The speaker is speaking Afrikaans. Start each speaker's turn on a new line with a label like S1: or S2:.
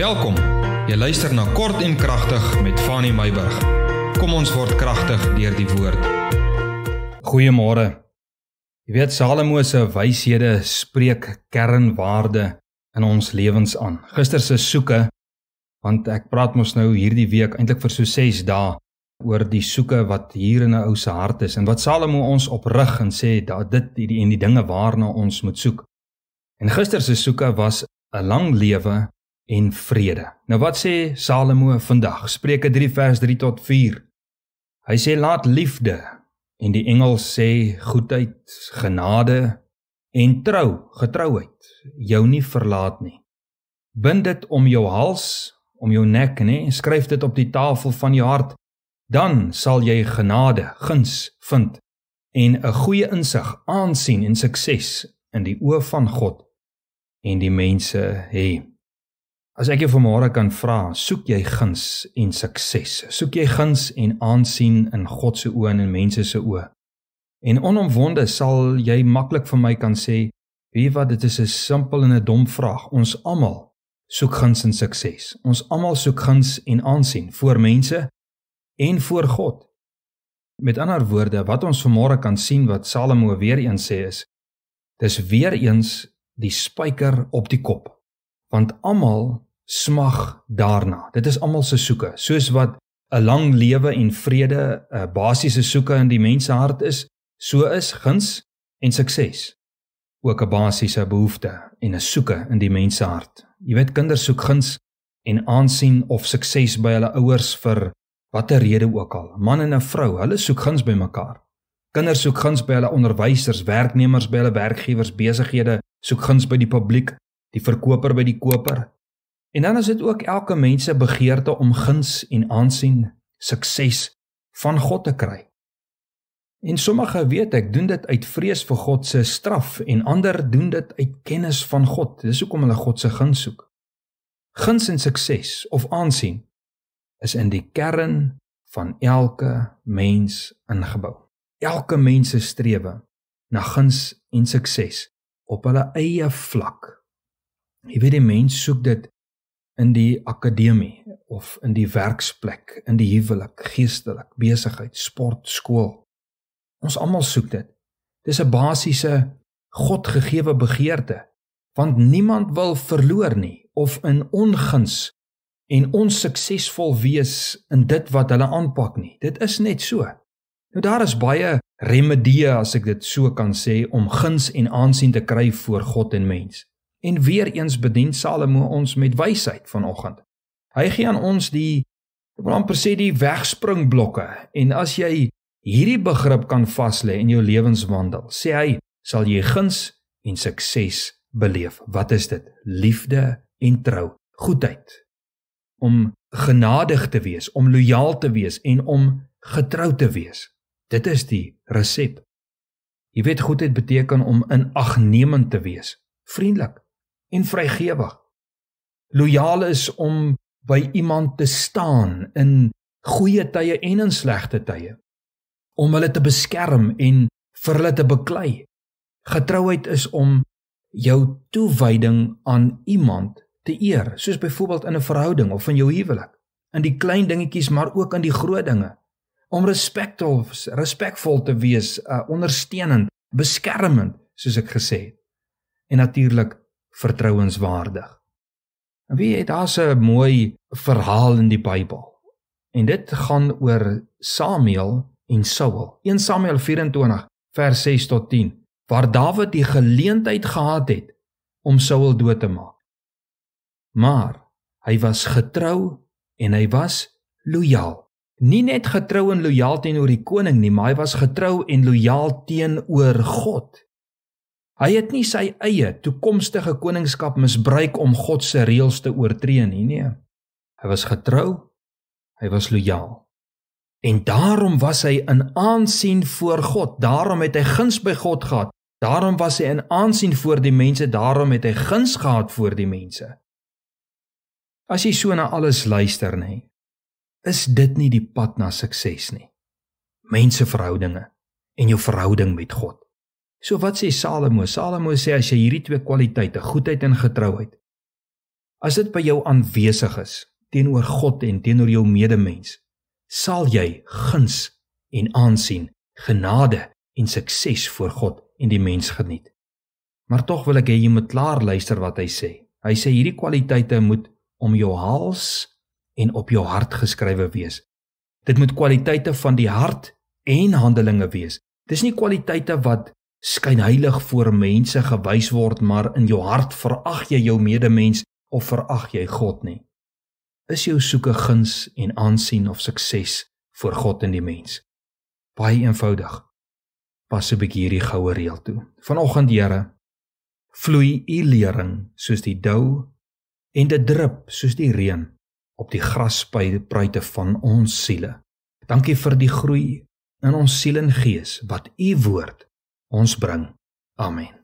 S1: Welkom. Jy luister na Kort en Kragtig met Fanny Meyburg. Kom ons word kragtig deur die woord. Goeiemôre. Jy weet Salomo se wyshede spreek kernwaarde in ons lewens aan. Gister se soeke want ek praat mos nou hierdie week eintlik vir so 6 dae oor die soeke wat hier in 'n ou se hart is en wat Salomo ons oprig en sê dat dit hierdie en die dinge waarna ons moet soek. En gister se soeke was 'n lang lewe en vrede. Nou wat sê Salomo vandag? Spreuke 3 vers 3 tot 4. Hy sê laat liefde en die engels sê goedheid, genade en trou, getrouheid jou nie verlaat nie. Bind dit om jou hals, om jou nek, nê, en skryf dit op die tafel van jou hart. Dan sal jy genade, guns vind en 'n goeie insig aansien en sukses in die oë van God en die mense hê. As ek jou vanmôre kan vra, soek jy guns en sukses? Soek jy guns en aansien in God se oë en in mense se oë? En onomwonde sal jy maklik vir my kan sê, weet jy wat, dit is 'n simpel en 'n dom vraag. Ons almal soek guns en sukses. Ons almal soek guns en aansien voor mense en voor God. Met ander woorde, wat ons vanmôre kan sien wat Salomo weer eens sê is, dis weer eens die spyker op die kop want almal smag daarna. Dit is almal se soeke, soos wat 'n lang lewe en vrede 'n eh, basiese soeke in die mens se hart is, so is guns en sukses ook 'n basiese behoefte en 'n soeke in die mens se hart. Jy weet kinders soek guns en aansien of sukses by hulle ouers vir watter rede ook al. Man en 'n vrou, hulle soek guns by mekaar. Kinders soek guns by hulle onderwysers, werknemers by hulle werkgewers, besighede soek guns by die publiek, die verkoper by die koper, En dan is dit ook elke mens se begeerte om guns en aansien, sukses van God te kry. En sommige weet ek doen dit uit vrees vir God se straf en ander doen dit uit kennis van God. Dis hoekom hulle God se guns soek. Guns en sukses of aansien is in die kern van elke mens ingebou. Elke mens se strewe na guns en sukses op hulle eie vlak. Jy weet die mens soek dit in die akademie of in die werksplek, in die huwelik, geestelik, besigheid, sport, skool. Ons almal soek dit. Dis 'n basiese Godgegewe begeerte, want niemand wil verloor nie of in onguns en onsuksesvol wees in dit wat hulle aanpak nie. Dit is net so. Nou daar is baie remedieë as ek dit so kan sê om guns en aansien te kry voor God en mens. En weer eens bedien Salomo ons met wysheid vanoggend. Hy gee aan ons die amper sê die wegspringblokke en as jy hierdie begrip kan vas lê in jou lewenswandel, sê hy, sal jy guns en sukses beleef. Wat is dit? Liefde en trou, goedheid. Om genadig te wees, om lojaal te wees en om getrou te wees. Dit is die resep. Jy weet goedheid beteken om inagnemend te wees, vriendelik, en vrygewig. Loyaal is om by iemand te staan in goeie tye en in slegte tye. Om hulle te beskerm en vir hulle te beklei. Getrouheid is om jou toewyding aan iemand te eer, soos byvoorbeeld in 'n verhouding of in jou huwelik, in die klein dingetjies maar ook in die groot dinge. Om respektvol respekvol te wees, uh, ondersteunend, beskermend, soos ek gesê het. En natuurlik vertrouenswaardig. En wie het daar 'n mooi verhaal in die Bybel? En dit gaan oor Samuel en Saul. 1 Samuel 24 vers 6 tot 10 waar Dawid die geleentheid gehad het om Saul dood te maak. Maar hy was getrou en hy was lojaal. Nie net getrou en lojaal teenoor die koning nie, maar hy was getrou en lojaal teenoor God. Hy het nie sy eie toekomstige koningskap misbruik om God se reëls te oortree nie, nee. Hy was getrou. Hy was lojaal. En daarom was hy in aansien voor God. Daarom het hy guns by God gehad. Daarom was hy in aansien voor die mense. Daarom het hy guns gehad voor die mense. As jy so na alles luister, nê, nee, is dit nie die pad na sukses nie. Menseverhoudinge en jou verhouding met God. So wat sê Salomo? Salomo sê as jy hierdie twee kwaliteite, goedheid en getrouheid, as dit by jou aanwesig is teenoor God en teenoor jou medemens, sal jy guns en aansien, genade en sukses voor God en die mens geniet. Maar tog wil ek hê jy moet klaar luister wat hy sê. Hy sê hierdie kwaliteite moet om jou hals en op jou hart geskrywe wees. Dit moet kwaliteite van die hart en handelinge wees. Dis nie kwaliteite wat skyn heilig voor mense gewys word, maar in jou hart verag jy jou medemens of verag jy God nie? Is jou soeke guns en aansien of sukses voor God en die mens? Baie eenvoudig. Pas 'n bietjie hierdie goue reël toe. Vanoggend, Here, vloei u lering soos die dou en dit drup soos die reën op die graspruite van ons siele. Dankie vir die groei in ons siel en gees wat u woord ons bring. Amen.